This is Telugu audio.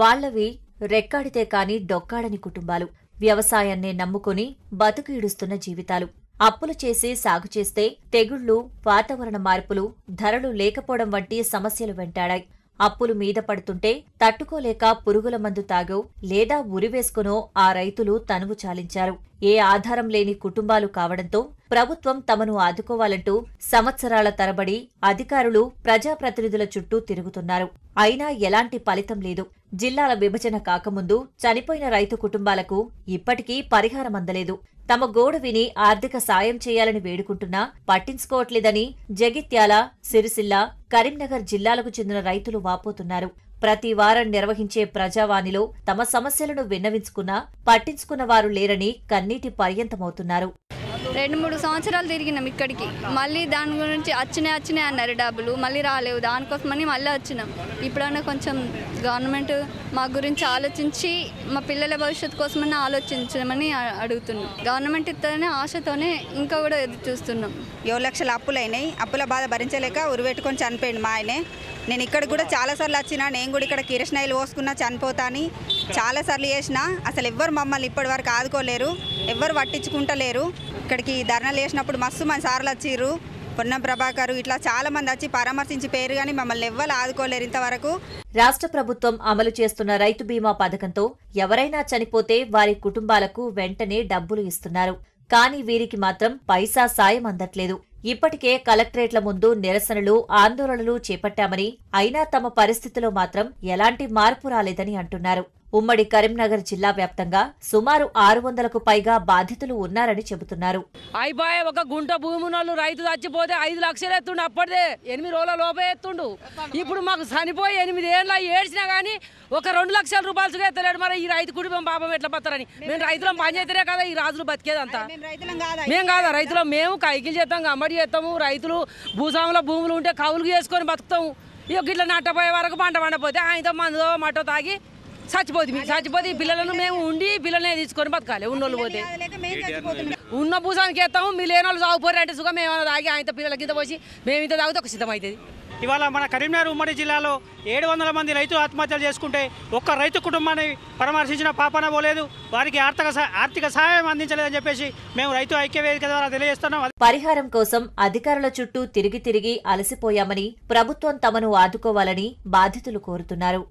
వాళ్లవి రెక్కాడితే కాని డొక్కాడని కుటుంబాలు వ్యవసాయాన్నే నమ్ముకుని బతుకు ఈడుస్తున్న జీవితాలు అప్పులు చేసి సాగు చేస్తే తెగుళ్లు వాతావరణ మార్పులు ధరలు లేకపోవడం వంటి సమస్యలు వెంటాడాయి అప్పులు మీద పడుతుంటే తట్టుకోలేక పురుగుల మందు తాగో లేదా ఉరివేసుకునో ఆ రైతులు తనువు చాలించారు ఏ ఆధారం లేని కుటుంబాలు కావడంతో ప్రభుత్వం తమను ఆదుకోవాలంటూ సంవత్సరాల తరబడి అధికారులు ప్రజాప్రతినిధుల చుట్టూ తిరుగుతున్నారు అయినా ఎలాంటి ఫలితం లేదు జిల్లాల విభజన కాకముందు చనిపోయిన రైతు కుటుంబాలకు ఇప్పటికీ పరిహారం అందలేదు తమ గోడు విని ఆర్థిక సాయం చేయాలని వేడుకుంటున్నా పట్టించుకోవట్లేదని జగిత్యాల సిరిసిల్ల కరీంనగర్ జిల్లాలకు చెందిన రైతులు వాపోతున్నారు ప్రతి వారం నిర్వహించే ప్రజావాణిలో తమ సమస్యలను విన్నవించుకున్నా పట్టించుకున్న వారు లేరని కన్నీటి పర్యంతమవుతున్నారు రెండు మూడు సంవత్సరాలు తిరిగినాం ఇక్కడికి మళ్ళీ దాని గురించి వచ్చినాయి వచ్చినాయి అన్నారు డబ్బులు మళ్ళీ రాలేవు దానికోసమని మళ్ళీ వచ్చినాం ఇప్పుడన్నా కొంచెం గవర్నమెంట్ మా గురించి ఆలోచించి మా పిల్లల భవిష్యత్తు కోసమని ఆలోచించమని అడుగుతున్నాం గవర్నమెంట్ ఇస్తేనే ఆశతోనే ఇంకా కూడా ఎదురు చూస్తున్నాం ఏడు లక్షల అప్పులైనాయి అప్పుల బాధ భరించలేక ఉరివెట్టుకొని చనిపోయింది మా ఆయనే నేను ఇక్కడ కూడా చాలాసార్లు వచ్చినా నేను కూడా ఇక్కడ కిరసనాయిలు పోసుకున్నా అని చాలాసార్లు చేసిన అసలు ఎవ్వరు మమ్మల్ని ఇప్పటివరకు ఆదుకోలేరు ఎవ్వరు పట్టించుకుంటలేరు ఇక్కడికి ధర్నాలు చేసినప్పుడు మస్తు మన సార్లు వచ్చిర్రు పొన్నం ప్రభాకర్ ఇట్లా చాలా మంది వచ్చి పరామర్శించి పేరు కానీ మమ్మల్ని ఎవ్వరు ఆదుకోలేరు ఇంతవరకు రాష్ట్ర ప్రభుత్వం అమలు చేస్తున్న రైతు బీమా పథకంతో ఎవరైనా చనిపోతే వారి కుటుంబాలకు వెంటనే డబ్బులు ఇస్తున్నారు కానీ వీరికి మాత్రం పైసా సాయం అందట్లేదు ఇప్పటికే కలెక్టరేట్ల ముందు నిరసనలు ఆందోళనలు చేపట్టామని అయినా తమ పరిస్థితిలో మాత్రం ఎలాంటి మార్పు రాలేదని అంటున్నారు ఉమ్మడి కరీంనగర్ జిల్లా వ్యాప్తంగా సుమారు ఆరు వందలకు పైగా బాధితులు ఉన్నారని చెబుతున్నారు అయిపోయే ఒక గుంట భూమునోళ్ళు రైతు చచ్చిపోతే ఐదు లక్షలు ఎత్తుండు అప్పటిదే ఎనిమిది రోజుల లోపే ఎత్తుండు ఇప్పుడు మాకు చనిపోయి ఎనిమిది ఏళ్ళ ఏడ్చినా కానీ ఒక రెండు లక్షల రూపాయలు ఎత్తలేడు మరి ఈ రైతు కుటుంబం పాపం ఎట్లా పత్తారని మేము రైతులం పనిచేస్తేనే కదా ఈ రాజులు బతికేదంతా మేము కాదా రైతులం మేము కైకిలు చేస్తాం అమ్మడి చేస్తాము రైతులు భూస్వాముల భూములు ఉంటే కవులు చేసుకొని బతుకుతాము ఇక గిట్ల నట్టపోయే వరకు పంట పండపోతే ఆయనతో మందుతో మట్టో తాగి చచ్చిపోదు చచ్చిపోతే ఈ పిల్లలను మేము ఉండి పిల్లలనే తీసుకొని బతకాలి ఉన్నోళ్ళు పోతే ఉన్న భూసానికి వేస్తాము మీ లేని వాళ్ళు సాగుపోరు అంటే సుఖం మేము తాగి ఆయన పిల్లల కింద పోసి మేము ఇంత తాగితే ఒక సిద్ధం అవుతుంది ఇవాళ మన కరీంనగర్ ఉమ్మడి జిల్లాలో ఏడు వందల మంది రైతులు ఆత్మహత్యలు చేసుకుంటే ఒక్క రైతు కుటుంబాన్ని పరామర్శించిన పాపన పోలేదు వారికి ఆర్థిక ఆర్థిక సహాయం అందించలేదని చెప్పేసి మేము రైతు ఐక్యవేదిక ద్వారా తెలియజేస్తున్నాం పరిహారం కోసం అధికారుల చుట్టూ తిరిగి తిరిగి అలసిపోయామని ప్రభుత్వం తమను ఆదుకోవాలని బాధితులు కోరుతున్నారు